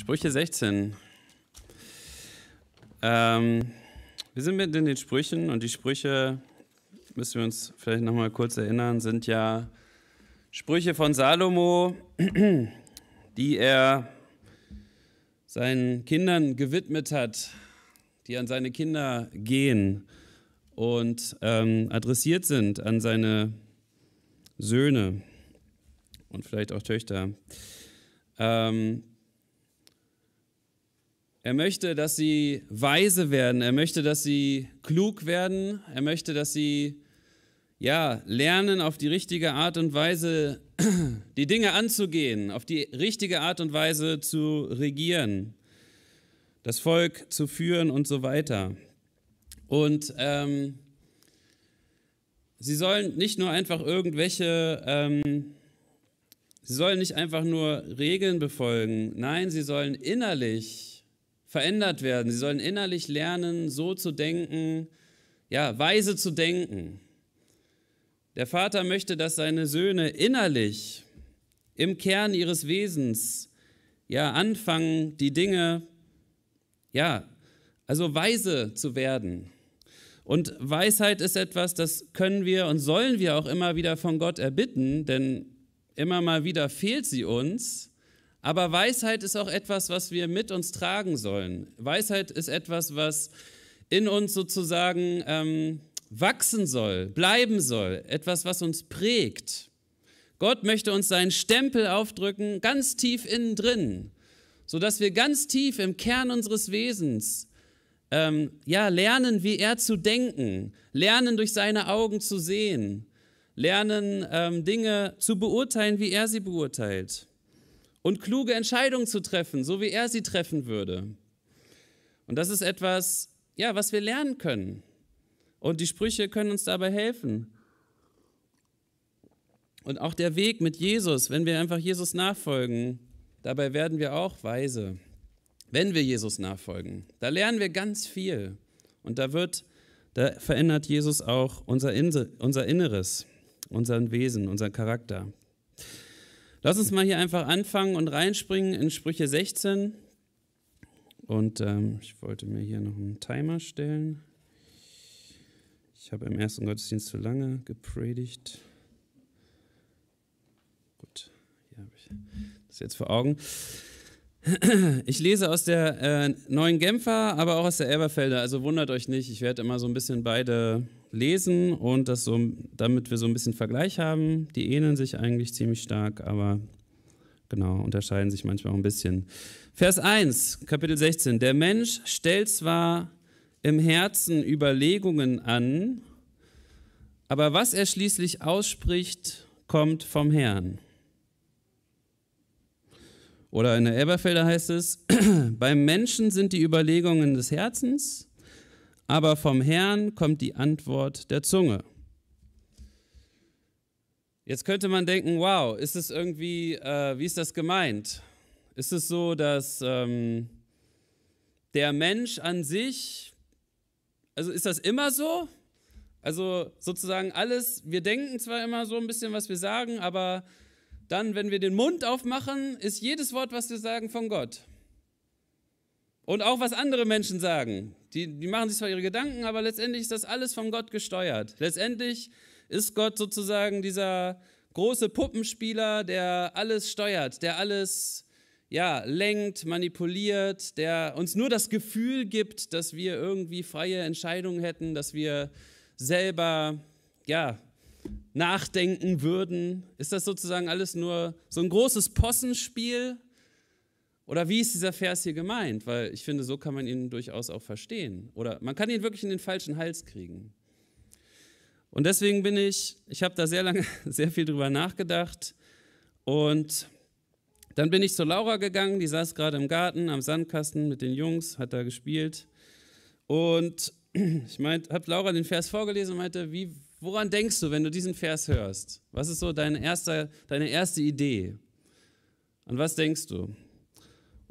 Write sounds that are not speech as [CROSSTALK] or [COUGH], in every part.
Sprüche 16. Ähm, wir sind mit in den Sprüchen und die Sprüche, müssen wir uns vielleicht nochmal kurz erinnern, sind ja Sprüche von Salomo, [CLEARS THROAT] die er seinen Kindern gewidmet hat, die an seine Kinder gehen und ähm, adressiert sind an seine Söhne und vielleicht auch Töchter. Ähm, er möchte, dass sie weise werden. Er möchte, dass sie klug werden. Er möchte, dass sie ja, lernen auf die richtige Art und Weise [CLEARS THROAT] die Dinge anzugehen, auf die richtige Art und Weise zu regieren, das Volk zu führen und so weiter. Und ähm, sie sollen nicht nur einfach irgendwelche, ähm, sie sollen nicht einfach nur Regeln befolgen, nein, sie sollen innerlich verändert werden. Sie sollen innerlich lernen, so zu denken, ja, weise zu denken. Der Vater möchte, dass seine Söhne innerlich im Kern ihres Wesens ja anfangen, die Dinge ja, also weise zu werden. Und Weisheit ist etwas, das können wir und sollen wir auch immer wieder von Gott erbitten, denn immer mal wieder fehlt sie uns. Aber Weisheit ist auch etwas, was wir mit uns tragen sollen. Weisheit ist etwas, was in uns sozusagen ähm, wachsen soll, bleiben soll, etwas, was uns prägt. Gott möchte uns seinen Stempel aufdrücken, ganz tief innen drin, sodass wir ganz tief im Kern unseres Wesens ähm, ja, lernen, wie er zu denken, lernen, durch seine Augen zu sehen, lernen, ähm, Dinge zu beurteilen, wie er sie beurteilt und kluge Entscheidungen zu treffen, so wie er sie treffen würde. Und das ist etwas, ja, was wir lernen können. Und die Sprüche können uns dabei helfen. Und auch der Weg mit Jesus, wenn wir einfach Jesus nachfolgen, dabei werden wir auch weise. Wenn wir Jesus nachfolgen, da lernen wir ganz viel. Und da wird, da verändert Jesus auch unser, Inse, unser Inneres, unseren Wesen, unseren Charakter. Lass uns mal hier einfach anfangen und reinspringen in Sprüche 16. Und ähm, ich wollte mir hier noch einen Timer stellen. Ich habe im ersten Gottesdienst zu lange gepredigt. Gut, hier habe ich das jetzt vor Augen. Ich lese aus der äh, neuen Genfer, aber auch aus der Elberfelder. Also wundert euch nicht, ich werde immer so ein bisschen beide lesen und das so, damit wir so ein bisschen Vergleich haben. Die ähneln sich eigentlich ziemlich stark, aber genau, unterscheiden sich manchmal auch ein bisschen. Vers 1, Kapitel 16. Der Mensch stellt zwar im Herzen Überlegungen an, aber was er schließlich ausspricht, kommt vom Herrn. Oder in der Elberfelder heißt es, [CLEARS THROAT] beim Menschen sind die Überlegungen des Herzens, aber vom Herrn kommt die Antwort der Zunge. Jetzt könnte man denken, wow, ist es irgendwie, äh, wie ist das gemeint? Ist es so, dass ähm, der Mensch an sich, also ist das immer so? Also sozusagen alles, wir denken zwar immer so ein bisschen, was wir sagen, aber dann, wenn wir den Mund aufmachen, ist jedes Wort, was wir sagen, von Gott. Und auch was andere Menschen sagen, die, die machen sich zwar ihre Gedanken, aber letztendlich ist das alles von Gott gesteuert. Letztendlich ist Gott sozusagen dieser große Puppenspieler, der alles steuert, der alles ja, lenkt, manipuliert, der uns nur das Gefühl gibt, dass wir irgendwie freie Entscheidungen hätten, dass wir selber ja, nachdenken würden. Ist das sozusagen alles nur so ein großes Possenspiel, oder wie ist dieser Vers hier gemeint? Weil ich finde, so kann man ihn durchaus auch verstehen. Oder man kann ihn wirklich in den falschen Hals kriegen. Und deswegen bin ich, ich habe da sehr lange, [LAUGHS] sehr viel drüber nachgedacht. Und dann bin ich zu Laura gegangen, die saß gerade im Garten am Sandkasten mit den Jungs, hat da gespielt. Und [CLEARS THROAT] ich meint, habe Laura den Vers vorgelesen und meinte, wie, woran denkst du, wenn du diesen Vers hörst? Was ist so deine erste, deine erste Idee? An was denkst du?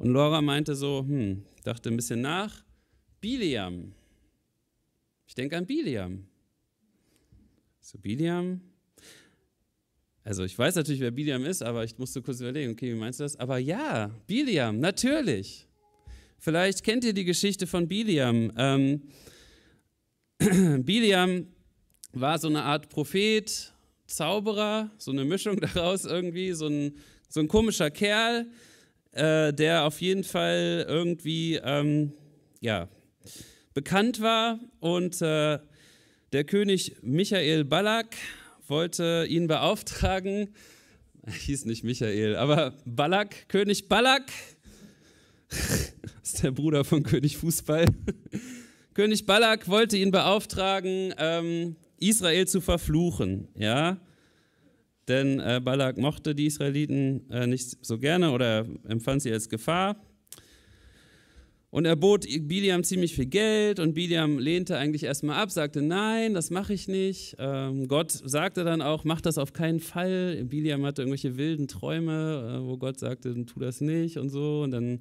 Und Laura meinte so, hm, dachte ein bisschen nach, Biliam. Ich denke an Biliam. So, Biliam. Also ich weiß natürlich, wer Biliam ist, aber ich musste kurz überlegen, okay, wie meinst du das? Aber ja, Biliam, natürlich. Vielleicht kennt ihr die Geschichte von Biliam. Ähm, [CLEARS THROAT] Biliam war so eine Art Prophet, Zauberer, so eine Mischung [LAUGHS] daraus irgendwie, so ein, so ein komischer Kerl, äh, der auf jeden Fall irgendwie, ähm, ja, bekannt war und äh, der König Michael Balak wollte ihn beauftragen, [LAUGHS] hieß nicht Michael, aber Balak, König Balak, [LAUGHS] ist der Bruder von König Fußball. [LAUGHS] König Balak wollte ihn beauftragen, ähm, Israel zu verfluchen, ja. Denn äh, Balak mochte die Israeliten äh, nicht so gerne oder empfand sie als Gefahr. Und er bot Biliam ziemlich viel Geld und Biliam lehnte eigentlich erstmal ab, sagte, nein, das mache ich nicht. Ähm, Gott sagte dann auch, mach das auf keinen Fall. Biliam hatte irgendwelche wilden Träume, äh, wo Gott sagte, tu das nicht und so. Und dann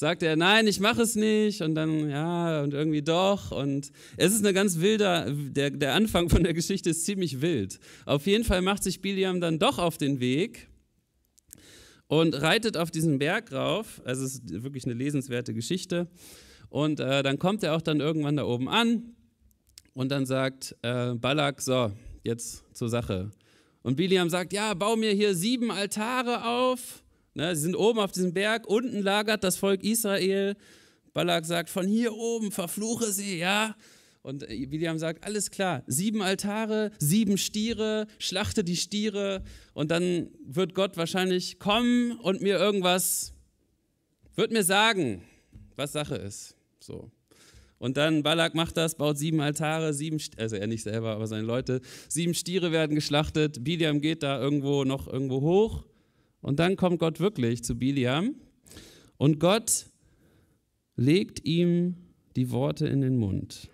sagt er, nein, ich mache es nicht und dann, ja, und irgendwie doch. Und es ist eine ganz wilde, der, der Anfang von der Geschichte ist ziemlich wild. Auf jeden Fall macht sich Biliam dann doch auf den Weg und reitet auf diesen Berg rauf. Also es ist wirklich eine lesenswerte Geschichte. Und äh, dann kommt er auch dann irgendwann da oben an und dann sagt äh, Balak, so, jetzt zur Sache. Und Biliam sagt, ja, bau mir hier sieben Altare auf Ne, sie sind oben auf diesem Berg, unten lagert das Volk Israel. Balak sagt, von hier oben verfluche sie, ja. Und äh, William sagt, alles klar, sieben Altare, sieben Stiere, schlachte die Stiere und dann wird Gott wahrscheinlich kommen und mir irgendwas, wird mir sagen, was Sache ist. So. Und dann Balak macht das, baut sieben Altare, sieben, also er nicht selber, aber seine Leute, sieben Stiere werden geschlachtet, Biliam geht da irgendwo noch irgendwo hoch und dann kommt Gott wirklich zu Biliam und Gott legt ihm die Worte in den Mund.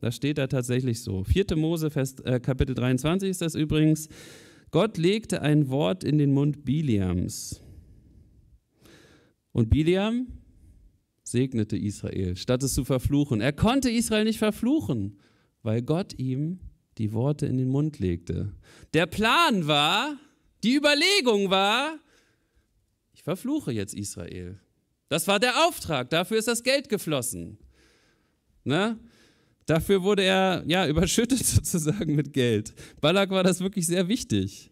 Das steht da tatsächlich so. 4. Mose, Fest, äh, Kapitel 23 ist das übrigens. Gott legte ein Wort in den Mund Biliams. Und Biliam segnete Israel, statt es zu verfluchen. Er konnte Israel nicht verfluchen, weil Gott ihm die Worte in den Mund legte. Der Plan war, die Überlegung war, ich verfluche jetzt Israel. Das war der Auftrag, dafür ist das Geld geflossen. Ne? Dafür wurde er ja, [LAUGHS] überschüttet sozusagen mit Geld. Balak war das wirklich sehr wichtig.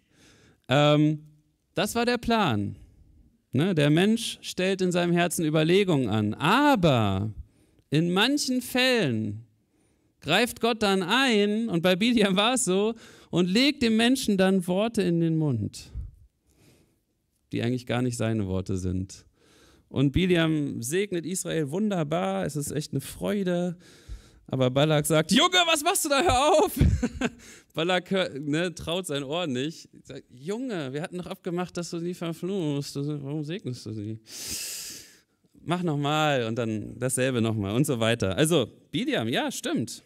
Ähm, das war der Plan. Ne? Der Mensch stellt in seinem Herzen Überlegungen an. Aber in manchen Fällen greift Gott dann ein, und bei Biliam war es so, und legt dem Menschen dann Worte in den Mund, die eigentlich gar nicht seine Worte sind. Und Biliam segnet Israel wunderbar, es ist echt eine Freude. Aber Balak sagt, Junge, was machst du da, hör auf! [LAUGHS] Balak ne, traut sein Ohr nicht. Sagt, Junge, wir hatten doch abgemacht, dass du sie verfluchst. Warum segnest du sie? Mach nochmal und dann dasselbe nochmal und so weiter. Also, Biliam, ja, stimmt.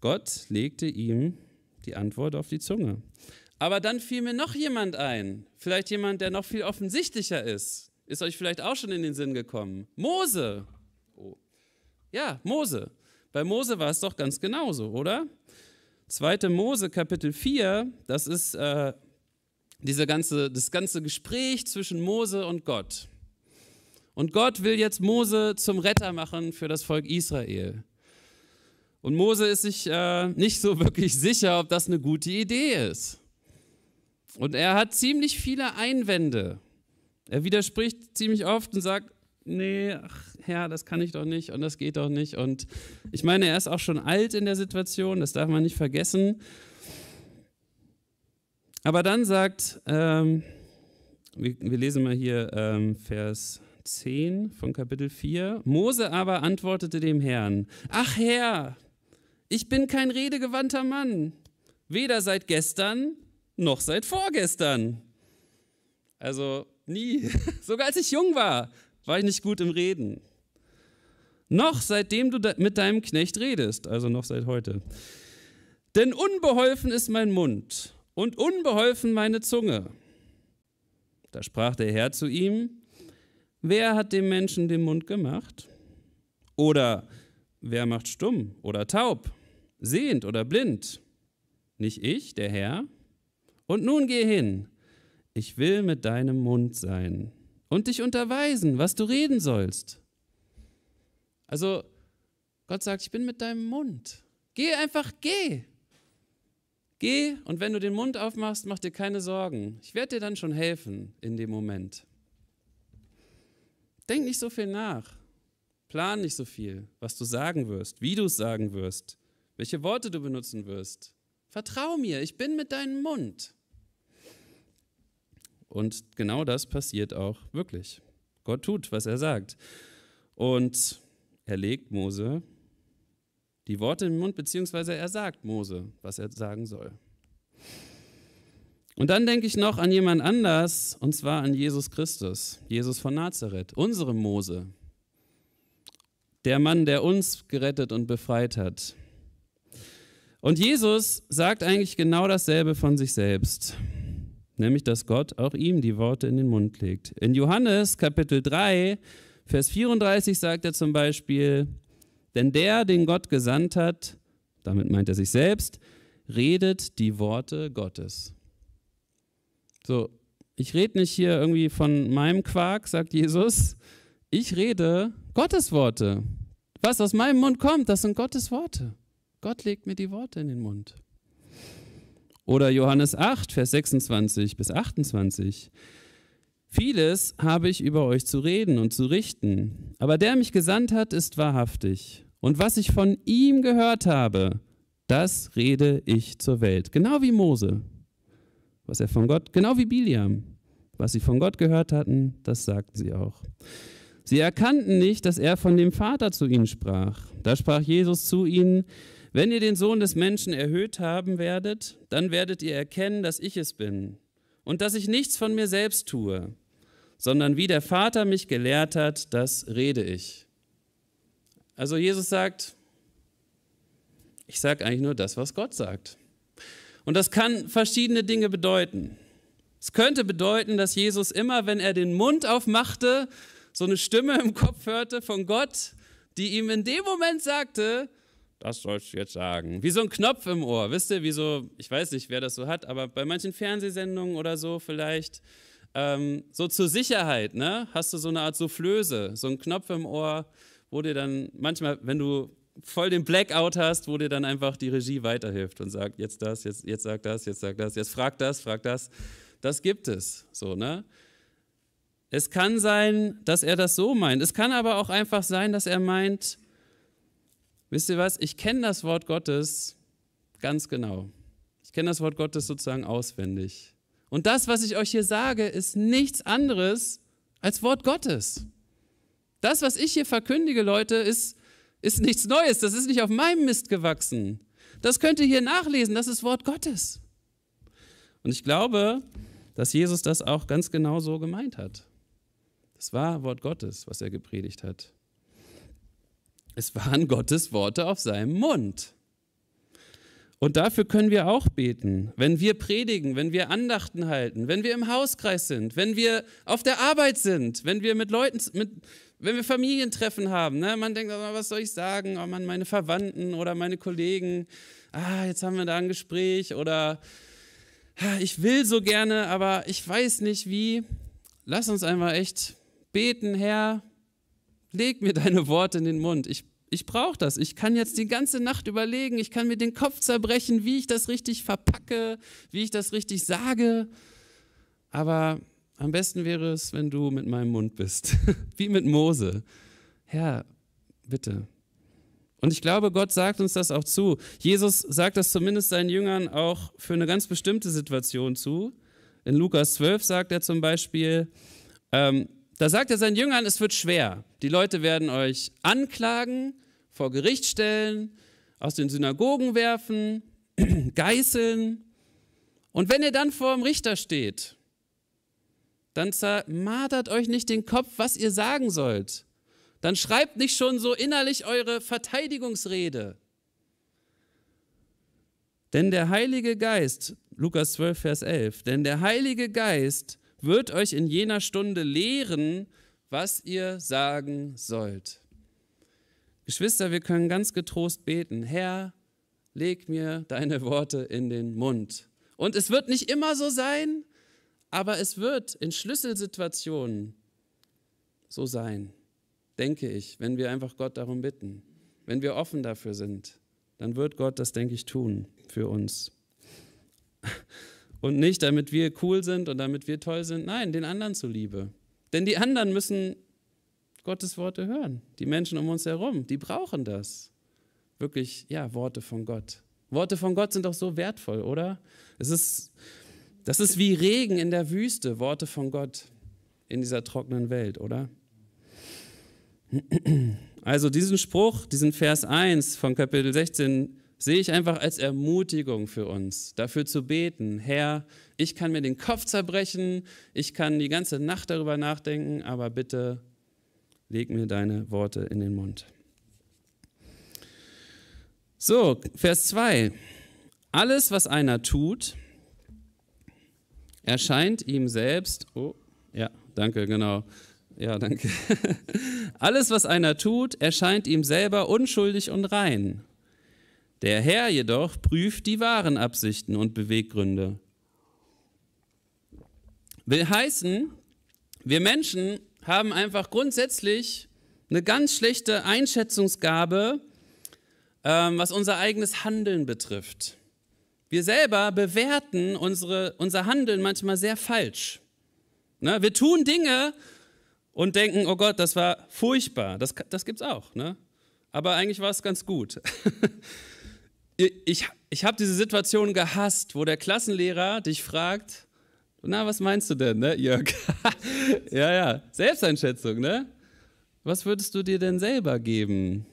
Gott legte ihm die Antwort auf die Zunge. Aber dann fiel mir noch jemand ein, vielleicht jemand, der noch viel offensichtlicher ist. Ist euch vielleicht auch schon in den Sinn gekommen. Mose. Oh. Ja, Mose. Bei Mose war es doch ganz genauso, oder? 2. Mose Kapitel 4, das ist äh, diese ganze, das ganze Gespräch zwischen Mose und Gott. Und Gott will jetzt Mose zum Retter machen für das Volk Israel. Und Mose ist sich äh, nicht so [LAUGHS] wirklich sicher, ob das eine gute Idee ist. Und er hat ziemlich viele Einwände. Er widerspricht ziemlich oft und sagt, nee, ach, Herr, das kann ich doch nicht und das geht doch nicht. Und ich meine, er ist auch schon alt in der Situation, das darf man nicht vergessen. Aber dann sagt, ähm, wir, wir, lesen mal hier ähm, Vers 10 von Kapitel 4, Mose aber antwortete dem Herrn, ach Herr, ich bin kein redegewandter Mann, weder seit gestern noch seit vorgestern. Also nie. [LAUGHS] Sogar als ich jung war, war ich nicht gut im Reden. Noch seitdem du mit deinem Knecht redest, also noch seit heute. Denn unbeholfen ist mein Mund und unbeholfen meine Zunge. Da sprach der Herr zu ihm, wer hat dem Menschen den Mund gemacht? Oder wer macht stumm oder taub sehend oder blind? Nicht ich, der Herr. Und nun geh hin. Ich will mit deinem Mund sein und dich unterweisen, was du reden sollst. Also, Gott sagt, ich bin mit deinem Mund. Geh einfach, geh. Geh und wenn du den Mund aufmachst, mach dir keine Sorgen. Ich werde dir dann schon helfen in dem Moment. Denk nicht so viel nach. Plan nicht so viel, was du sagen wirst, wie du es sagen wirst welche Worte du benutzen wirst. Vertrau mir, ich bin mit deinem Mund. Und genau das passiert auch wirklich. Gott tut, was er sagt. Und er legt Mose die Worte in den Mund, beziehungsweise er sagt Mose, was er sagen soll. Und dann denke ich noch an jemand anders, und zwar an Jesus Christus, Jesus von Nazareth, unserem Mose, der Mann, der uns gerettet und befreit hat, und Jesus sagt eigentlich genau dasselbe von sich selbst, nämlich dass Gott auch ihm die Worte in den Mund legt. In Johannes Kapitel 3, Vers 34 sagt er zum Beispiel, denn der, den Gott gesandt hat, damit meint er sich selbst, redet die Worte Gottes. So, ich rede nicht hier irgendwie von meinem Quark, sagt Jesus, ich rede Gottes Worte. Was aus meinem Mund kommt, das sind Gottes Worte. Gott legt mir die Worte in den Mund. Oder Johannes 8, Vers 26 bis 28. Vieles habe ich über euch zu reden und zu richten, aber der mich gesandt hat, ist wahrhaftig. Und was ich von ihm gehört habe, das rede ich zur Welt. Genau wie Mose, was er von Gott, genau wie Biliam, was sie von Gott gehört hatten, das sagten sie auch. Sie erkannten nicht, dass er von dem Vater zu ihnen sprach. Da sprach Jesus zu ihnen, wenn ihr den Sohn des Menschen erhöht haben werdet, dann werdet ihr erkennen, dass ich es bin und dass ich nichts von mir selbst tue, sondern wie der Vater mich gelehrt hat, das rede ich. Also Jesus sagt, ich sage eigentlich nur das, was Gott sagt. Und das kann verschiedene Dinge bedeuten. Es könnte bedeuten, dass Jesus immer, wenn er den Mund aufmachte, so eine Stimme im Kopf hörte von Gott, die ihm in dem Moment sagte, das sollst du jetzt sagen. Wie so ein Knopf im Ohr, wisst ihr, wie so, ich weiß nicht, wer das so hat, aber bei manchen Fernsehsendungen oder so vielleicht, ähm, so zur Sicherheit, ne, hast du so eine Art Soufflöse, so ein Knopf im Ohr, wo dir dann manchmal, wenn du voll den Blackout hast, wo dir dann einfach die Regie weiterhilft und sagt, jetzt das, jetzt, jetzt sag das, jetzt sag das, jetzt frag das, frag das. Das gibt es, so, ne? Es kann sein, dass er das so meint. Es kann aber auch einfach sein, dass er meint, Wisst ihr was? Ich kenne das Wort Gottes ganz genau. Ich kenne das Wort Gottes sozusagen auswendig. Und das, was ich euch hier sage, ist nichts anderes als Wort Gottes. Das, was ich hier verkündige, Leute, ist, ist nichts Neues. Das ist nicht auf meinem Mist gewachsen. Das könnt ihr hier nachlesen. Das ist Wort Gottes. Und ich glaube, dass Jesus das auch ganz genau so gemeint hat. Das war Wort Gottes, was er gepredigt hat. Es waren Gottes Worte auf seinem Mund. Und dafür können wir auch beten, wenn wir predigen, wenn wir Andachten halten, wenn wir im Hauskreis sind, wenn wir auf der Arbeit sind, wenn wir mit Leuten, mit, wenn wir Familientreffen haben. Ne? Man denkt, oh, was soll ich sagen? Oh Mann, meine Verwandten oder meine Kollegen. Ah, jetzt haben wir da ein Gespräch oder ah, ich will so gerne, aber ich weiß nicht wie. Lass uns einfach echt beten, Herr leg mir deine Worte in den Mund. Ich, ich brauche das. Ich kann jetzt die ganze Nacht überlegen. Ich kann mir den Kopf zerbrechen, wie ich das richtig verpacke, wie ich das richtig sage. Aber am besten wäre es, wenn du mit meinem Mund bist, [LAUGHS] wie mit Mose. Herr, bitte. Und ich glaube, Gott sagt uns das auch zu. Jesus sagt das zumindest seinen Jüngern auch für eine ganz bestimmte Situation zu. In Lukas 12 sagt er zum Beispiel, ähm, da sagt er seinen Jüngern, es wird schwer. Die Leute werden euch anklagen, vor Gericht stellen, aus den Synagogen werfen, [CLEARS THROAT] geißeln. Und wenn ihr dann vor dem Richter steht, dann zermadert euch nicht den Kopf, was ihr sagen sollt. Dann schreibt nicht schon so innerlich eure Verteidigungsrede. Denn der Heilige Geist, Lukas 12, Vers 11, denn der Heilige Geist wird euch in jener Stunde lehren, was ihr sagen sollt. Geschwister, wir können ganz getrost beten, Herr, leg mir deine Worte in den Mund. Und es wird nicht immer so sein, aber es wird in Schlüsselsituationen so sein, denke ich, wenn wir einfach Gott darum bitten, wenn wir offen dafür sind, dann wird Gott das, denke ich, tun für uns. Und nicht, damit wir cool sind und damit wir toll sind. Nein, den anderen zuliebe. Denn die anderen müssen Gottes Worte hören. Die Menschen um uns herum, die brauchen das. Wirklich, ja, Worte von Gott. Worte von Gott sind doch so wertvoll, oder? Es ist, das ist wie Regen in der Wüste, Worte von Gott in dieser trockenen Welt, oder? Also diesen Spruch, diesen Vers 1 von Kapitel 16 sehe ich einfach als Ermutigung für uns, dafür zu beten, Herr, ich kann mir den Kopf zerbrechen, ich kann die ganze Nacht darüber nachdenken, aber bitte leg mir deine Worte in den Mund. So, Vers 2. Alles, was einer tut, erscheint ihm selbst, oh, ja, danke, genau, ja, danke. [LAUGHS] Alles, was einer tut, erscheint ihm selber unschuldig und rein. Der Herr jedoch prüft die wahren Absichten und Beweggründe. Will heißen, wir Menschen haben einfach grundsätzlich eine ganz schlechte Einschätzungsgabe, ähm, was unser eigenes Handeln betrifft. Wir selber bewerten unsere, unser Handeln manchmal sehr falsch. Ne? Wir tun Dinge und denken, oh Gott, das war furchtbar. Das, das gibt es auch. Ne? Aber eigentlich war es ganz gut. [LAUGHS] ich, ich habe diese Situation gehasst, wo der Klassenlehrer dich fragt, na, was meinst du denn, ne, Jörg? [LAUGHS] ja, ja, Selbsteinschätzung, ne? Was würdest du dir denn selber geben?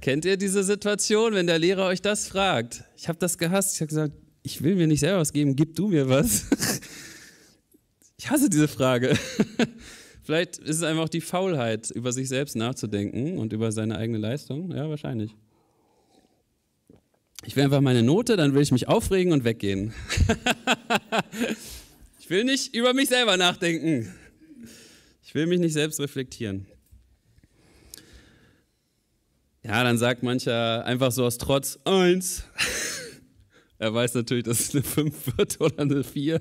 Kennt ihr diese Situation, wenn der Lehrer euch das fragt? Ich habe das gehasst. Ich habe gesagt, ich will mir nicht selber was geben, gib du mir was. [LAUGHS] ich hasse diese Frage. [LAUGHS] Vielleicht ist es einfach auch die Faulheit, über sich selbst nachzudenken und über seine eigene Leistung. Ja, wahrscheinlich. Ich will einfach meine Note, dann will ich mich aufregen und weggehen. [LAUGHS] ich will nicht über mich selber nachdenken. Ich will mich nicht selbst reflektieren. Ja, dann sagt mancher einfach so aus Trotz eins. [LAUGHS] er weiß natürlich, dass es eine fünf wird oder eine vier.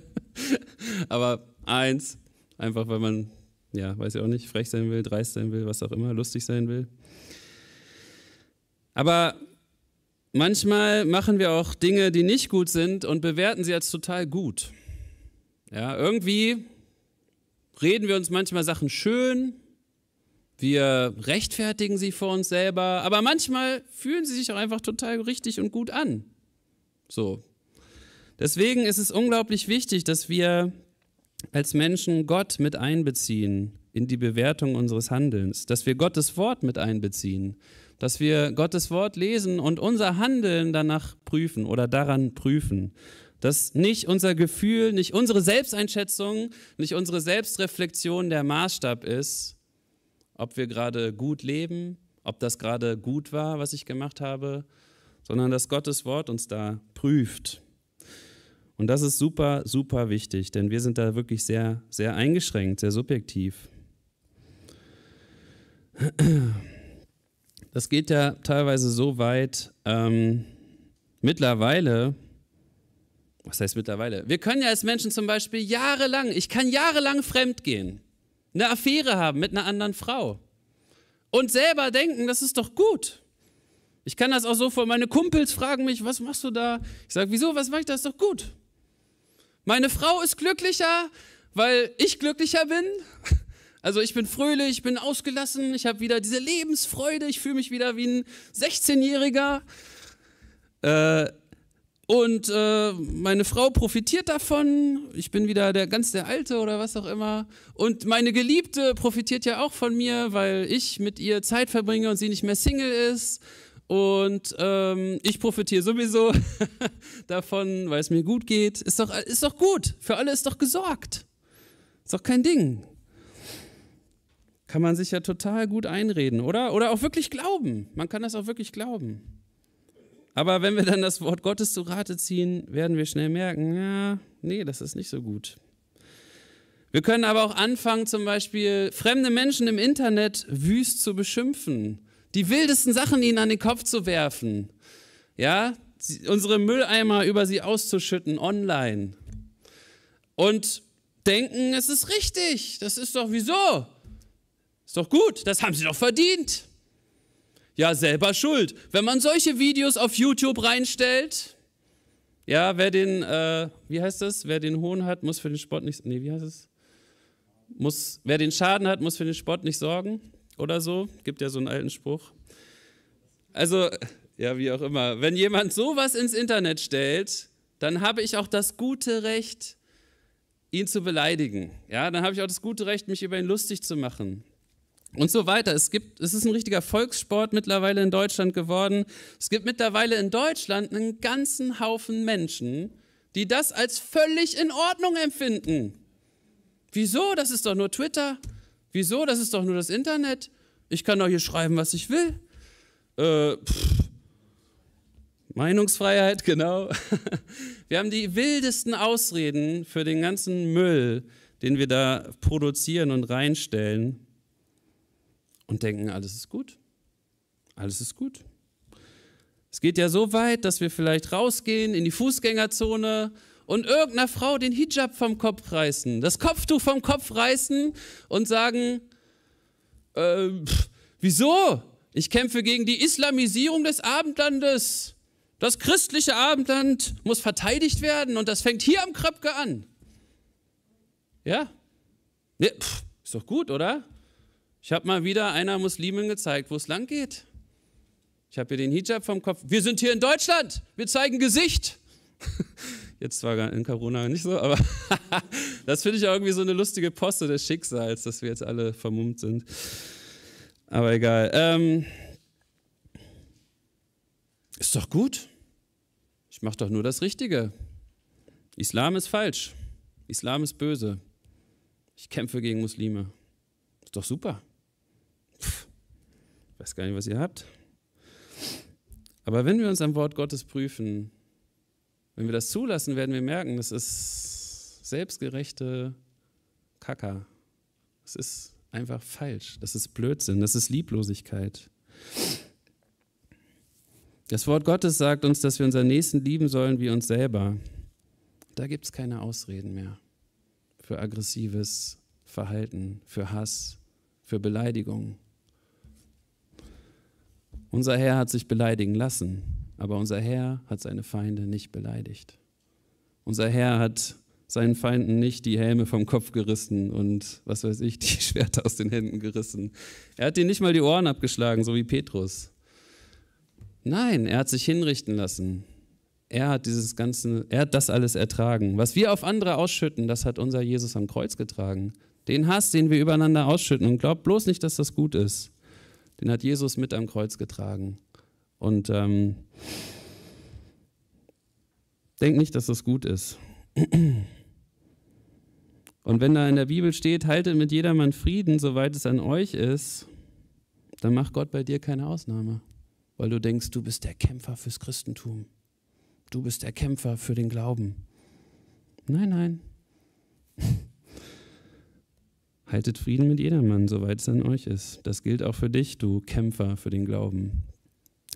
Aber eins, einfach weil man, ja, weiß ich auch nicht, frech sein will, dreist sein will, was auch immer, lustig sein will. Aber Manchmal machen wir auch Dinge, die nicht gut sind und bewerten sie als total gut. Ja, irgendwie reden wir uns manchmal Sachen schön, wir rechtfertigen sie vor uns selber, aber manchmal fühlen sie sich auch einfach total richtig und gut an. So. Deswegen ist es unglaublich wichtig, dass wir als Menschen Gott mit einbeziehen in die Bewertung unseres Handelns, dass wir Gottes Wort mit einbeziehen, dass wir Gottes Wort lesen und unser Handeln danach prüfen oder daran prüfen. Dass nicht unser Gefühl, nicht unsere Selbsteinschätzung, nicht unsere Selbstreflexion der Maßstab ist, ob wir gerade gut leben, ob das gerade gut war, was ich gemacht habe, sondern dass Gottes Wort uns da prüft. Und das ist super, super wichtig, denn wir sind da wirklich sehr, sehr eingeschränkt, sehr subjektiv das geht ja teilweise so weit, ähm, mittlerweile, was heißt mittlerweile? Wir können ja als Menschen zum Beispiel jahrelang, ich kann jahrelang fremd gehen, eine Affäre haben mit einer anderen Frau und selber denken, das ist doch gut. Ich kann das auch so vor, meine Kumpels fragen mich, was machst du da? Ich sage, wieso, was mache ich da, ist doch gut. Meine Frau ist glücklicher, weil ich glücklicher bin. Also ich bin fröhlich, ich bin ausgelassen, ich habe wieder diese Lebensfreude, ich fühle mich wieder wie ein 16-Jähriger. Äh, und äh, meine Frau profitiert davon, ich bin wieder der ganz der Alte oder was auch immer. Und meine Geliebte profitiert ja auch von mir, weil ich mit ihr Zeit verbringe und sie nicht mehr Single ist. Und ähm, ich profitiere sowieso [LAUGHS] davon, weil es mir gut geht. Ist doch, ist doch gut, für alle ist doch gesorgt. Ist doch kein Ding. Kann man sich ja total gut einreden, oder? Oder auch wirklich glauben. Man kann das auch wirklich glauben. Aber wenn wir dann das Wort Gottes zu Rate ziehen, werden wir schnell merken, ja, nee, das ist nicht so gut. Wir können aber auch anfangen, zum Beispiel fremde Menschen im Internet wüst zu beschimpfen, die wildesten Sachen ihnen an den Kopf zu werfen, ja, unsere Mülleimer über sie auszuschütten online und denken, es ist richtig, das ist doch wieso? Ist doch gut, das haben sie doch verdient. Ja, selber schuld. Wenn man solche Videos auf YouTube reinstellt, ja, wer den, äh, wie heißt das? Wer den Hohn hat, muss für den Sport nicht, nee, wie heißt es? Muss, wer den Schaden hat, muss für den Sport nicht sorgen oder so. Gibt ja so einen alten Spruch. Also, ja, wie auch immer. Wenn jemand sowas ins Internet stellt, dann habe ich auch das gute Recht, ihn zu beleidigen. Ja, dann habe ich auch das gute Recht, mich über ihn lustig zu machen und so weiter. Es, gibt, es ist ein richtiger Volkssport mittlerweile in Deutschland geworden. Es gibt mittlerweile in Deutschland einen ganzen Haufen Menschen, die das als völlig in Ordnung empfinden. Wieso? Das ist doch nur Twitter. Wieso? Das ist doch nur das Internet. Ich kann doch hier schreiben, was ich will. Äh, pff. Meinungsfreiheit, [LAUGHS] genau. Wir haben die wildesten Ausreden für den ganzen Müll, den wir da produzieren und reinstellen und denken, alles ist gut. Alles ist gut. Es geht ja so weit, dass wir vielleicht rausgehen in die Fußgängerzone und irgendeiner Frau den Hijab vom Kopf reißen, das Kopftuch vom Kopf reißen und sagen, äh, pff, wieso? Ich kämpfe gegen die Islamisierung des Abendlandes. Das christliche Abendland muss verteidigt werden und das fängt hier am Kröpke an. Ja? ja pff, ist doch gut, oder? Ich habe mal wieder einer Muslimin gezeigt, wo es lang geht. Ich habe ihr den Hijab vom Kopf. Wir sind hier in Deutschland. Wir zeigen Gesicht. [LAUGHS] Jetzt zwar in Corona nicht so, aber [LAUGHS] das finde ich irgendwie so eine lustige Poste des Schicksals, dass wir jetzt alle vermummt sind. Aber egal. Ähm, ist doch gut. Ich mache doch nur das Richtige. Islam ist falsch. Islam ist böse. Ich kämpfe gegen Muslime. Ist doch super. Pff, weiß gar nicht, was ihr habt. Aber wenn wir uns am Wort Gottes prüfen, wenn wir das zulassen, werden wir merken, das ist selbstgerechte Kacker. Das ist einfach falsch. Das ist Blödsinn. Das ist Lieblosigkeit. Das Wort Gottes sagt uns, dass wir unseren Nächsten lieben sollen wie uns selber. Da gibt es keine Ausreden mehr für aggressives Verhalten, für Hass, für Beleidigungen. Unser Herr hat sich beleidigen lassen, aber unser Herr hat seine Feinde nicht beleidigt. Unser Herr hat seinen Feinden nicht die Helme vom Kopf gerissen und was weiß ich, die [LAUGHS] Schwerter aus den Händen gerissen. Er hat ihnen nicht mal die Ohren abgeschlagen, so wie Petrus. Nein, er hat sich hinrichten lassen. Er hat dieses ganze, er hat das alles ertragen. Was wir auf andere ausschütten, das hat unser Jesus am Kreuz getragen. Den Hass, den wir übereinander ausschütten und glaubt bloß nicht, dass das gut ist den hat Jesus mit am Kreuz getragen. Und ähm, denk nicht, dass das gut ist. Und wenn da in der Bibel steht, haltet mit jedermann Frieden, soweit es an euch ist, dann macht Gott bei dir keine Ausnahme, weil du denkst, du bist der Kämpfer fürs Christentum. Du bist der Kämpfer für den Glauben. Nein, nein. Haltet Frieden mit jedermann, soweit es an euch ist. Das gilt auch für dich, du Kämpfer für den Glauben.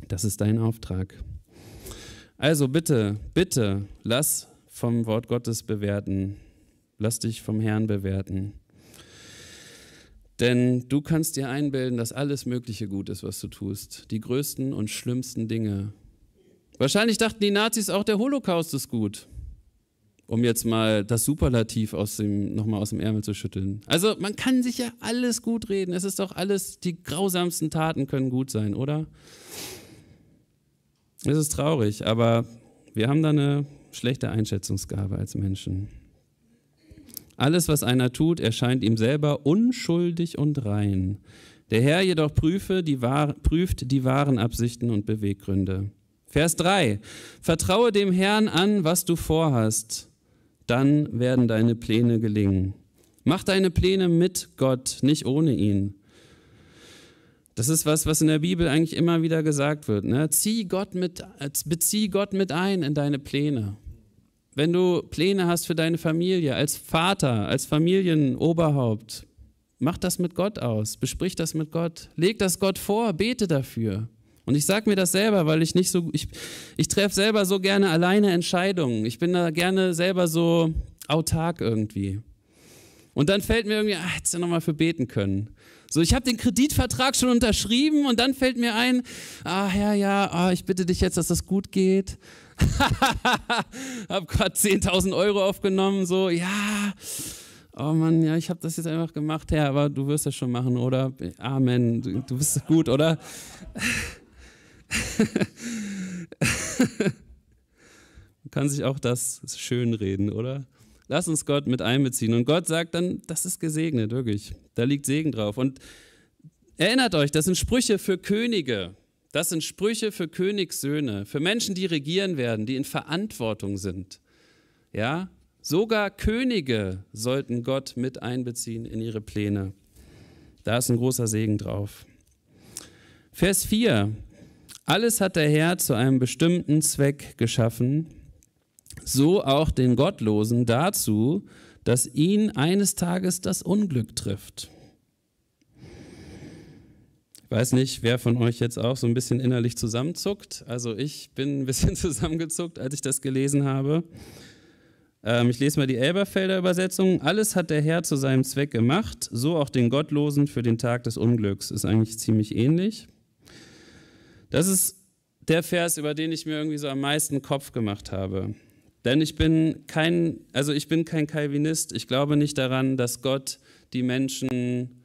Das ist dein Auftrag. Also bitte, bitte, lass vom Wort Gottes bewerten. Lass dich vom Herrn bewerten. Denn du kannst dir einbilden, dass alles Mögliche gut ist, was du tust. Die größten und schlimmsten Dinge. Wahrscheinlich dachten die Nazis auch, der Holocaust ist gut um jetzt mal das Superlativ aus dem, nochmal aus dem Ärmel zu schütteln. Also man kann sich ja alles gut reden. Es ist doch alles, die grausamsten Taten können gut sein, oder? Es ist traurig, aber wir haben da eine schlechte Einschätzungsgabe als Menschen. Alles, was einer tut, erscheint ihm selber unschuldig und rein. Der Herr jedoch prüfe die wahr, prüft die wahren Absichten und Beweggründe. Vers 3. Vertraue dem Herrn an, was du vorhast dann werden deine Pläne gelingen. Mach deine Pläne mit Gott, nicht ohne ihn. Das ist was, was in der Bibel eigentlich immer wieder gesagt wird. Ne? Zieh Gott mit, äh, bezieh Gott mit ein in deine Pläne. Wenn du Pläne hast für deine Familie, als Vater, als Familienoberhaupt, mach das mit Gott aus, besprich das mit Gott, leg das Gott vor, bete dafür. Und ich sage mir das selber, weil ich nicht so, ich, ich treffe selber so gerne alleine Entscheidungen. Ich bin da gerne selber so autark irgendwie. Und dann fällt mir irgendwie, ach, hättest du nochmal für beten können. So, ich habe den Kreditvertrag schon unterschrieben und dann fällt mir ein, ah ja, ja, ah, ich bitte dich jetzt, dass das gut geht. [LAUGHS] hab gerade 10.000 Euro aufgenommen, so, ja, oh Mann, ja, ich habe das jetzt einfach gemacht, Herr, aber du wirst das schon machen, oder? Amen, du, du bist gut, oder? [LAUGHS] Man kann sich auch das schönreden, oder? Lass uns Gott mit einbeziehen. Und Gott sagt dann, das ist gesegnet, wirklich. Da liegt Segen drauf. Und erinnert euch, das sind Sprüche für Könige. Das sind Sprüche für Königssöhne, für Menschen, die regieren werden, die in Verantwortung sind. Ja, sogar Könige sollten Gott mit einbeziehen in ihre Pläne. Da ist ein großer Segen drauf. Vers 4. Alles hat der Herr zu einem bestimmten Zweck geschaffen, so auch den Gottlosen dazu, dass ihn eines Tages das Unglück trifft. Ich weiß nicht, wer von euch jetzt auch so ein bisschen innerlich zusammenzuckt. Also ich bin ein bisschen [LAUGHS] zusammengezuckt, als ich das gelesen habe. Ähm, ich lese mal die Elberfelder Übersetzung. Alles hat der Herr zu seinem Zweck gemacht, so auch den Gottlosen für den Tag des Unglücks. Ist eigentlich ziemlich ähnlich. Das ist der Vers, über den ich mir irgendwie so am meisten Kopf gemacht habe. Denn ich bin kein, also ich bin kein Calvinist. Ich glaube nicht daran, dass Gott die Menschen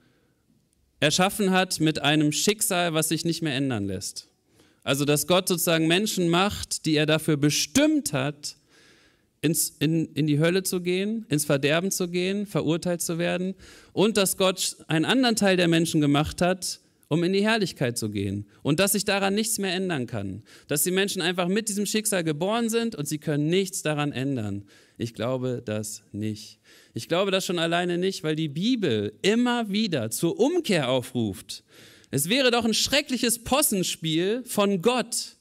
erschaffen hat mit einem Schicksal, was sich nicht mehr ändern lässt. Also, dass Gott sozusagen Menschen macht, die er dafür bestimmt hat, ins, in, in die Hölle zu gehen, ins Verderben zu gehen, verurteilt zu werden. Und dass Gott einen anderen Teil der Menschen gemacht hat, um in die Herrlichkeit zu gehen. Und dass sich daran nichts mehr ändern kann. Dass die Menschen einfach mit diesem Schicksal geboren sind und sie können nichts daran ändern. Ich glaube das nicht. Ich glaube das schon alleine nicht, weil die Bibel immer wieder zur Umkehr aufruft. Es wäre doch ein schreckliches Possenspiel von Gott.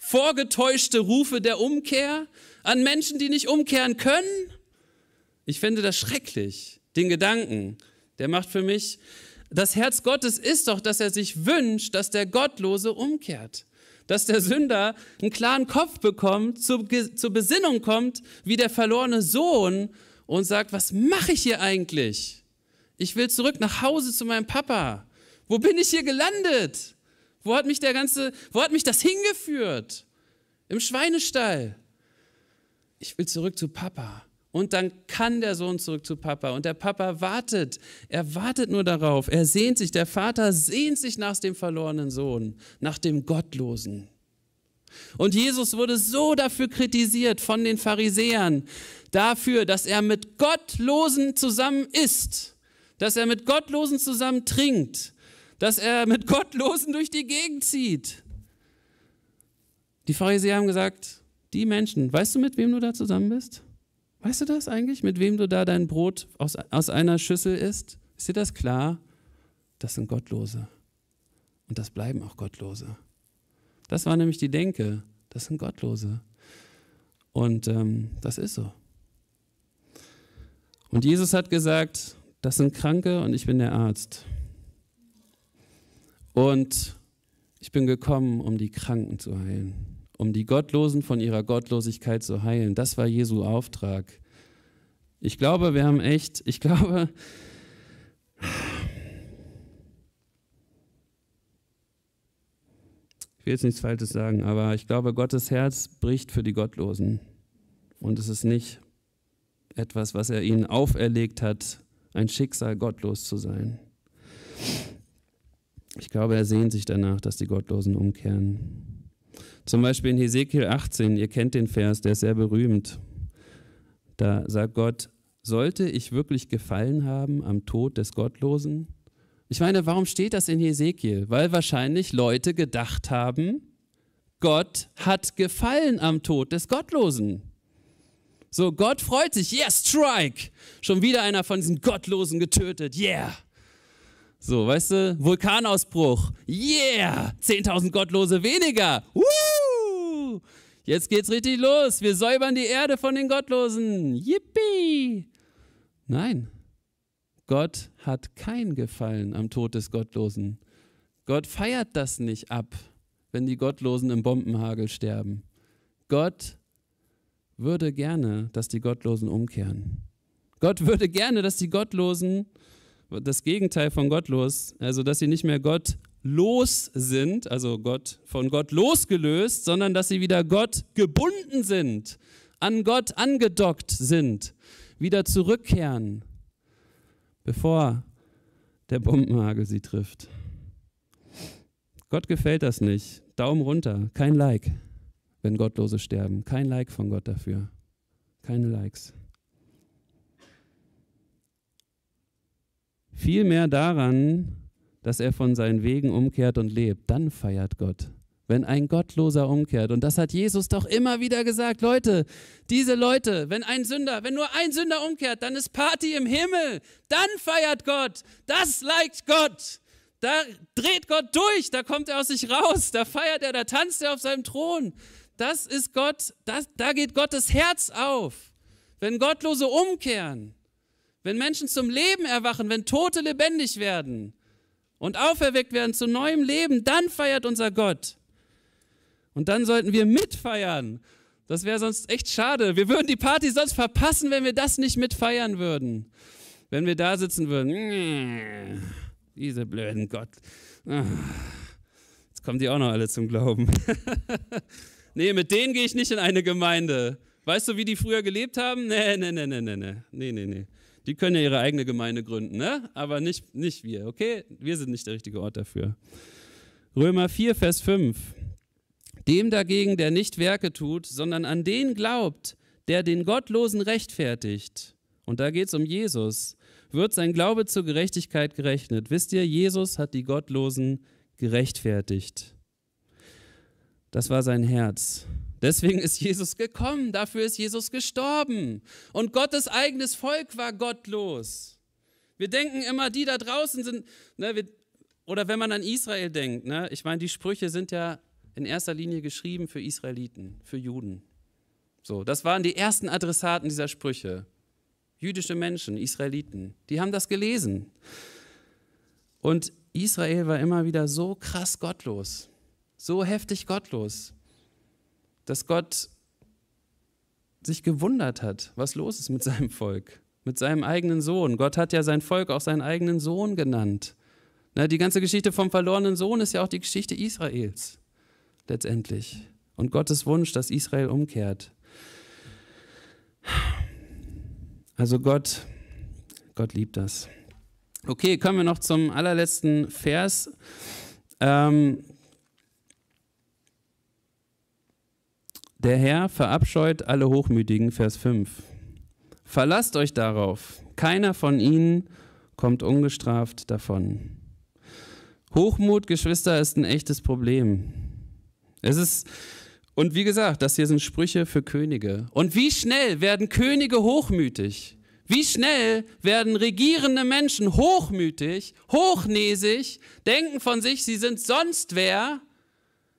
Vorgetäuschte Rufe der Umkehr an Menschen, die nicht umkehren können. Ich finde das schrecklich, den Gedanken. Der macht für mich das Herz Gottes ist doch, dass er sich wünscht, dass der Gottlose umkehrt, dass der Sünder einen klaren Kopf bekommt, zur, zur Besinnung kommt, wie der verlorene Sohn und sagt, was mache ich hier eigentlich? Ich will zurück nach Hause zu meinem Papa. Wo bin ich hier gelandet? Wo hat mich der ganze, wo hat mich das hingeführt? Im Schweinestall. Ich will zurück zu Papa. Und dann kann der Sohn zurück zu Papa. Und der Papa wartet. Er wartet nur darauf. Er sehnt sich. Der Vater sehnt sich nach dem verlorenen Sohn, nach dem Gottlosen. Und Jesus wurde so dafür kritisiert von den Pharisäern, dafür, dass er mit Gottlosen zusammen isst, dass er mit Gottlosen zusammen trinkt, dass er mit Gottlosen durch die Gegend zieht. Die Pharisäer haben gesagt, die Menschen, weißt du, mit wem du da zusammen bist? Weißt du das eigentlich, mit wem du da dein Brot aus, aus einer Schüssel isst? Ist dir das klar? Das sind Gottlose. Und das bleiben auch Gottlose. Das war nämlich die Denke. Das sind Gottlose. Und ähm, das ist so. Und Jesus hat gesagt, das sind Kranke und ich bin der Arzt. Und ich bin gekommen, um die Kranken zu heilen um die Gottlosen von ihrer Gottlosigkeit zu heilen. Das war Jesu Auftrag. Ich glaube, wir haben echt, ich glaube, ich will jetzt nichts Falsches sagen, aber ich glaube, Gottes Herz bricht für die Gottlosen. Und es ist nicht etwas, was er ihnen auferlegt hat, ein Schicksal, gottlos zu sein. Ich glaube, er sehnt sich danach, dass die Gottlosen umkehren. Zum Beispiel in Hesekiel 18, ihr kennt den Vers, der ist sehr berühmt. Da sagt Gott, sollte ich wirklich gefallen haben am Tod des Gottlosen? Ich meine, warum steht das in Hesekiel? Weil wahrscheinlich Leute gedacht haben, Gott hat gefallen am Tod des Gottlosen. So, Gott freut sich. Yes, strike! Schon wieder einer von diesen Gottlosen getötet. Yeah! So, weißt du, Vulkanausbruch. Yeah! 10.000 Gottlose weniger. Woo! Jetzt geht's richtig los. Wir säubern die Erde von den Gottlosen. Yippie! Nein. Gott hat kein Gefallen am Tod des Gottlosen. Gott feiert das nicht ab, wenn die Gottlosen im Bombenhagel sterben. Gott würde gerne, dass die Gottlosen umkehren. Gott würde gerne, dass die Gottlosen das Gegenteil von gottlos, also dass sie nicht mehr Gott los sind, also Gott von Gott losgelöst, sondern dass sie wieder Gott gebunden sind, an Gott angedockt sind, wieder zurückkehren, bevor der Bombenhagel sie trifft. Gott gefällt das nicht. Daumen runter, kein Like, wenn Gottlose sterben, kein Like von Gott dafür, keine Likes. Vielmehr daran, dass er von seinen Wegen umkehrt und lebt. Dann feiert Gott. Wenn ein Gottloser umkehrt. Und das hat Jesus doch immer wieder gesagt. Leute, diese Leute, wenn ein Sünder, wenn nur ein Sünder umkehrt, dann ist Party im Himmel. Dann feiert Gott. Das liked Gott. Da dreht Gott durch. Da kommt er aus sich raus. Da feiert er. Da tanzt er auf seinem Thron. Das ist Gott. Das, da geht Gottes Herz auf. Wenn Gottlose umkehren wenn Menschen zum Leben erwachen, wenn Tote lebendig werden und auferweckt werden zu neuem Leben, dann feiert unser Gott. Und dann sollten wir mitfeiern. Das wäre sonst echt schade. Wir würden die Party sonst verpassen, wenn wir das nicht mitfeiern würden. Wenn wir da sitzen würden. Äh, diese blöden Gott. Ah. Jetzt kommen die auch noch alle zum Glauben. [LAUGHS] nee, mit denen gehe ich nicht in eine Gemeinde. Weißt du, wie die früher gelebt haben? Nee, nee, nee, nee, nee, nee, nee, nee. Die können ja ihre eigene Gemeinde gründen, ne? aber nicht, nicht wir, okay? Wir sind nicht der richtige Ort dafür. Römer 4, Vers 5. Dem dagegen, der nicht Werke tut, sondern an den glaubt, der den Gottlosen rechtfertigt. Und da geht es um Jesus. Wird sein Glaube zur Gerechtigkeit gerechnet? Wisst ihr, Jesus hat die Gottlosen gerechtfertigt. Das war sein Herz. Deswegen ist Jesus gekommen, dafür ist Jesus gestorben. Und Gottes eigenes Volk war gottlos. Wir denken immer, die da draußen sind, ne, wir, oder wenn man an Israel denkt, ne, ich meine, die Sprüche sind ja in erster Linie geschrieben für Israeliten, für Juden. So, das waren die ersten Adressaten dieser Sprüche. Jüdische Menschen, Israeliten, die haben das gelesen. Und Israel war immer wieder so krass gottlos, so heftig gottlos dass Gott sich gewundert hat, was los ist mit seinem Volk, mit seinem eigenen Sohn. Gott hat ja sein Volk auch seinen eigenen Sohn genannt. Na, die ganze Geschichte vom verlorenen Sohn ist ja auch die Geschichte Israels letztendlich. Und Gottes Wunsch, dass Israel umkehrt. Also Gott, Gott liebt das. Okay, kommen wir noch zum allerletzten Vers. Ähm, Der Herr verabscheut alle Hochmütigen, Vers 5. Verlasst euch darauf, keiner von ihnen kommt ungestraft davon. Hochmut, Geschwister, ist ein echtes Problem. Es ist, und wie gesagt, das hier sind Sprüche für Könige. Und wie schnell werden Könige hochmütig? Wie schnell werden regierende Menschen hochmütig, hochnäsig, denken von sich, sie sind sonst wer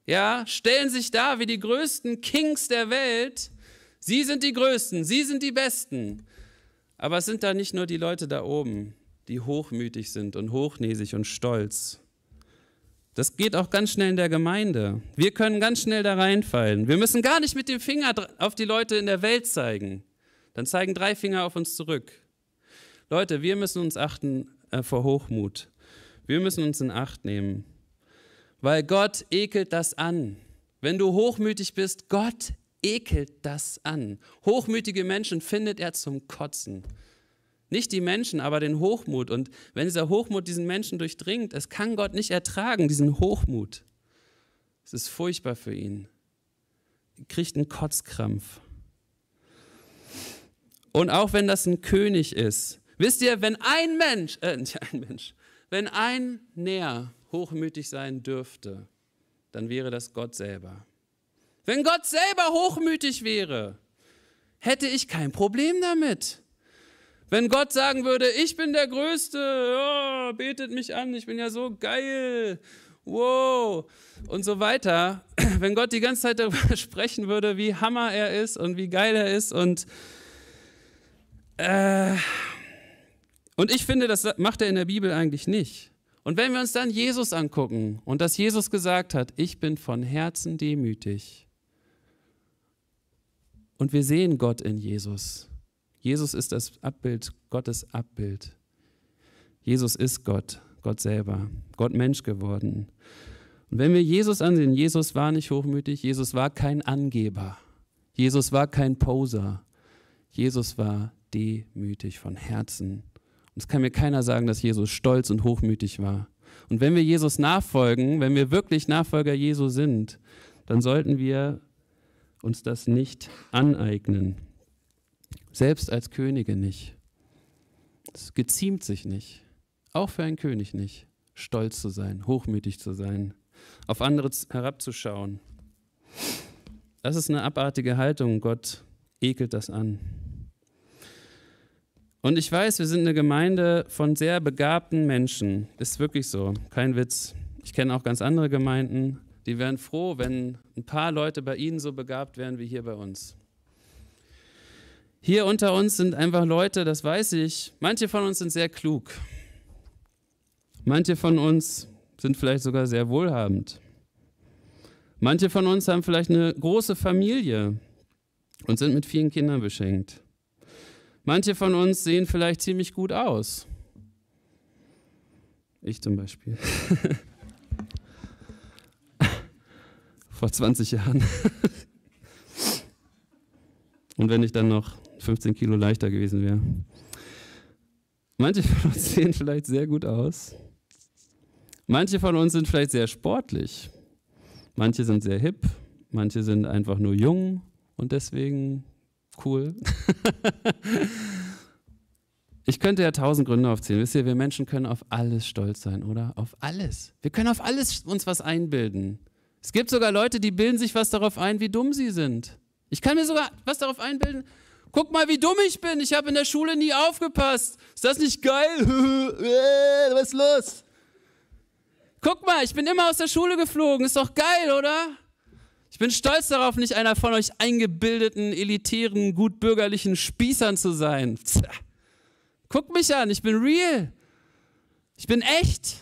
ja, stellen sich da wie die größten Kings der Welt. Sie sind die Größten, sie sind die Besten. Aber es sind da nicht nur die Leute da oben, die hochmütig sind und hochnäsig und stolz. Das geht auch ganz schnell in der Gemeinde. Wir können ganz schnell da reinfallen. Wir müssen gar nicht mit dem Finger auf die Leute in der Welt zeigen. Dann zeigen drei Finger auf uns zurück. Leute, wir müssen uns achten äh, vor Hochmut. Wir müssen uns in Acht nehmen weil Gott ekelt das an. Wenn du hochmütig bist, Gott ekelt das an. Hochmütige Menschen findet er zum Kotzen. Nicht die Menschen, aber den Hochmut. Und wenn dieser Hochmut diesen Menschen durchdringt, es kann Gott nicht ertragen, diesen Hochmut. Es ist furchtbar für ihn. Er kriegt einen Kotzkrampf. Und auch wenn das ein König ist, wisst ihr, wenn ein Mensch, äh, nicht ein Mensch, wenn ein Näher hochmütig sein dürfte, dann wäre das Gott selber. Wenn Gott selber hochmütig wäre, hätte ich kein Problem damit. Wenn Gott sagen würde, ich bin der Größte, oh, betet mich an, ich bin ja so geil, wow und so weiter. [CLEARS THROAT] Wenn Gott die ganze Zeit darüber [LAUGHS] sprechen würde, wie hammer er ist und wie geil er ist und äh, und ich finde, das macht er in der Bibel eigentlich nicht. Und wenn wir uns dann Jesus angucken und dass Jesus gesagt hat, ich bin von Herzen demütig. Und wir sehen Gott in Jesus. Jesus ist das Abbild, Gottes Abbild. Jesus ist Gott, Gott selber, Gott Mensch geworden. Und wenn wir Jesus ansehen, Jesus war nicht hochmütig, Jesus war kein Angeber, Jesus war kein Poser, Jesus war demütig von Herzen. Und es kann mir keiner sagen, dass Jesus stolz und hochmütig war. Und wenn wir Jesus nachfolgen, wenn wir wirklich Nachfolger Jesu sind, dann sollten wir uns das nicht aneignen. Selbst als Könige nicht. Es geziemt sich nicht. Auch für einen König nicht. Stolz zu sein, hochmütig zu sein, auf andere herabzuschauen. Das ist eine abartige Haltung. Gott ekelt das an. Und ich weiß, wir sind eine Gemeinde von sehr begabten Menschen. Ist wirklich so. Kein Witz. Ich kenne auch ganz andere Gemeinden. Die wären froh, wenn ein paar Leute bei ihnen so begabt wären wie hier bei uns. Hier unter uns sind einfach Leute, das weiß ich. Manche von uns sind sehr klug. Manche von uns sind vielleicht sogar sehr wohlhabend. Manche von uns haben vielleicht eine große Familie und sind mit vielen Kindern beschenkt. Manche von uns sehen vielleicht ziemlich gut aus. Ich zum Beispiel. [LAUGHS] Vor 20 Jahren. [LAUGHS] Und wenn ich dann noch 15 Kilo leichter gewesen wäre. Manche von uns [LAUGHS] sehen vielleicht sehr gut aus. Manche von uns sind vielleicht sehr sportlich. Manche sind sehr hip. Manche sind einfach nur jung und deswegen cool. ich könnte ja tausend Gründe aufzählen. Wisst ihr, wir Menschen können auf alles stolz sein, oder? Auf alles. Wir können auf alles uns was einbilden. Es gibt sogar Leute, die bilden sich was darauf ein, wie dumm sie sind. Ich kann mir sogar was darauf einbilden. Guck mal, wie dumm ich bin. Ich habe in der Schule nie aufgepasst. Ist das nicht geil? [LAUGHS] was ist los? Guck mal, ich bin immer aus der Schule geflogen. Ist doch geil, oder? Ich bin stolz darauf, nicht einer von euch eingebildeten, elitären, gutbürgerlichen Spießern zu sein. Tja. Guck mich an, ich bin real. Ich bin echt.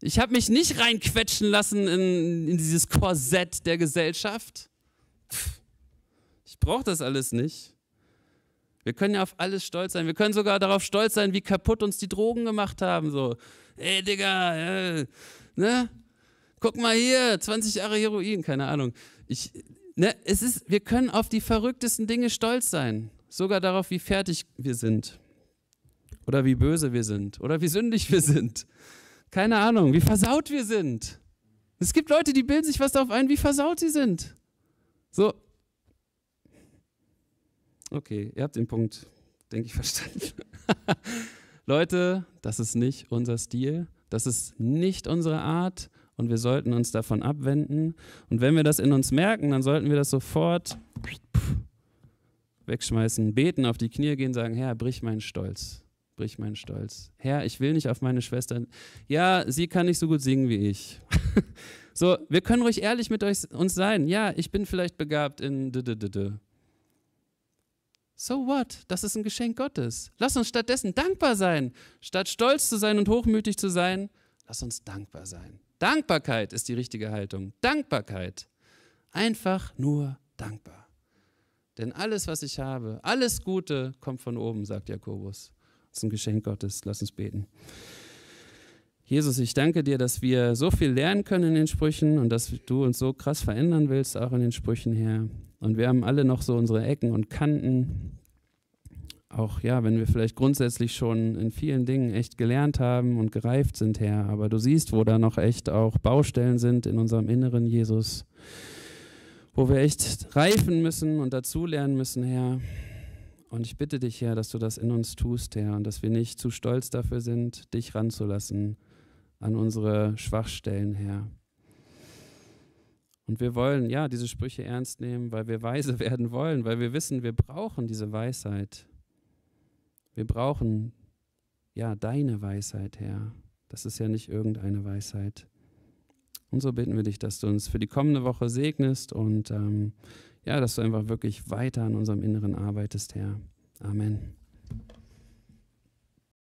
Ich habe mich nicht reinquetschen lassen in, in dieses Korsett der Gesellschaft. Ich brauche das alles nicht. Wir können ja auf alles stolz sein. Wir können sogar darauf stolz sein, wie kaputt uns die Drogen gemacht haben. So, ey Digga, äh, ne? Guck mal hier, 20 Jahre Heroin, keine Ahnung. Ich, ne, es ist, wir können auf die verrücktesten Dinge stolz sein. Sogar darauf, wie fertig wir sind. Oder wie böse wir sind. Oder wie sündig wir sind. Keine Ahnung, wie versaut wir sind. Es gibt Leute, die bilden sich was darauf ein, wie versaut sie sind. So. Okay, ihr habt den Punkt, denke ich, verstanden. [LAUGHS] Leute, das ist nicht unser Stil. Das ist nicht unsere Art und wir sollten uns davon abwenden. Und wenn wir das in uns merken, dann sollten wir das sofort wegschmeißen, beten, auf die Knie gehen, sagen, Herr, brich meinen Stolz, brich meinen Stolz. Herr, ich will nicht auf meine Schwester. Ja, sie kann nicht so gut singen wie ich. [LAUGHS] so, wir können ruhig ehrlich mit euch, uns sein. Ja, ich bin vielleicht begabt in d -d -d So what? Das ist ein Geschenk Gottes. Lass uns stattdessen dankbar sein. Statt stolz zu sein und hochmütig zu sein, lass uns dankbar sein. Dankbarkeit ist die richtige Haltung. Dankbarkeit. Einfach nur dankbar. Denn alles, was ich habe, alles Gute kommt von oben, sagt Jakobus. Das ist ein Geschenk Gottes. Lass uns beten. Jesus, ich danke dir, dass wir so viel lernen können in den Sprüchen und dass du uns so krass verändern willst, auch in den Sprüchen her. Und wir haben alle noch so unsere Ecken und Kanten, auch ja, wenn wir vielleicht grundsätzlich schon in vielen Dingen echt gelernt haben und gereift sind, Herr, aber du siehst, wo da noch echt auch Baustellen sind in unserem Inneren, Jesus, wo wir echt reifen müssen und dazulernen müssen, Herr. Und ich bitte dich, Herr, dass du das in uns tust, Herr, und dass wir nicht zu stolz dafür sind, dich ranzulassen an unsere Schwachstellen, Herr. Und wir wollen, ja, diese Sprüche ernst nehmen, weil wir weise [LAUGHS] werden wollen, weil wir wissen, wir brauchen diese Weisheit. Wir brauchen ja deine Weisheit, Herr. Das ist ja nicht irgendeine Weisheit. Und so bitten wir dich, dass du uns für die kommende Woche segnest und ähm, ja, dass du einfach wirklich weiter an unserem Inneren arbeitest, Herr. Amen.